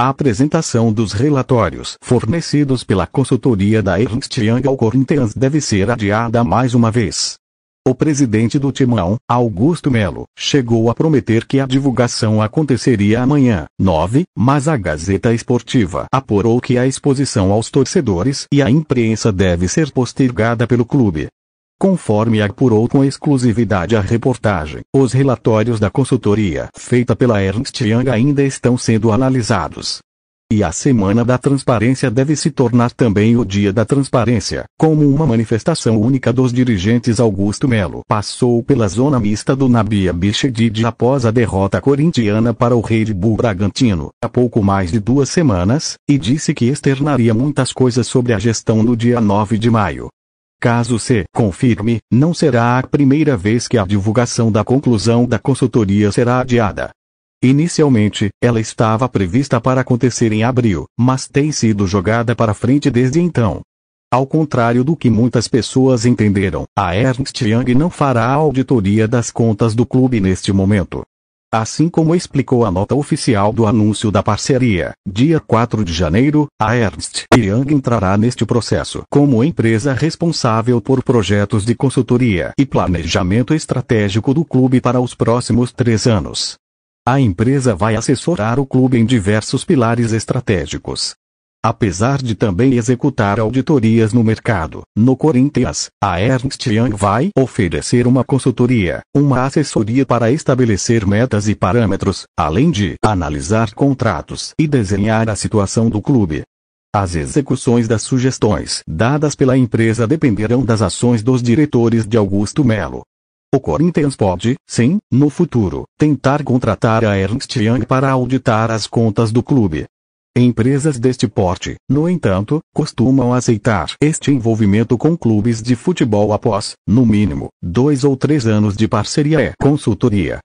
A apresentação dos relatórios fornecidos pela consultoria da Ernst Young ao Corinthians deve ser adiada mais uma vez. O presidente do Timão, Augusto Melo, chegou a prometer que a divulgação aconteceria amanhã, 9, mas a Gazeta Esportiva apurou que a exposição aos torcedores e à imprensa deve ser postergada pelo clube, conforme apurou com exclusividade a reportagem. Os relatórios da consultoria feita pela Ernst Young ainda estão sendo analisados. E a Semana da Transparência deve se tornar também o Dia da Transparência, como uma manifestação única dos dirigentes Augusto Melo. Passou pela zona mista do Nabia Bichedid após a derrota corintiana para o Red Bull Bragantino, há pouco mais de duas semanas, e disse que externaria muitas coisas sobre a gestão no dia 9 de maio. Caso se confirme, não será a primeira vez que a divulgação da conclusão da consultoria será adiada. Inicialmente, ela estava prevista para acontecer em abril, mas tem sido jogada para frente desde então. Ao contrário do que muitas pessoas entenderam, a Ernst Young não fará a auditoria das contas do clube neste momento. Assim como explicou a nota oficial do anúncio da parceria, dia 4 de janeiro, a Ernst Young entrará neste processo como empresa responsável por projetos de consultoria e planejamento estratégico do clube para os próximos três anos. A empresa vai assessorar o clube em diversos pilares estratégicos, apesar de também executar auditorias no mercado. No Corinthians, a Ernst Young vai oferecer uma consultoria, uma assessoria para estabelecer metas e parâmetros, além de analisar contratos e desenhar a situação do clube. As execuções das sugestões dadas pela empresa dependerão das ações dos diretores de Augusto Melo. O Corinthians pode, sim, no futuro, tentar contratar a Ernst Young para auditar as contas do clube, Empresas deste porte, no entanto, costumam aceitar este envolvimento com clubes de futebol após, no mínimo, dois ou três anos de parceria e consultoria.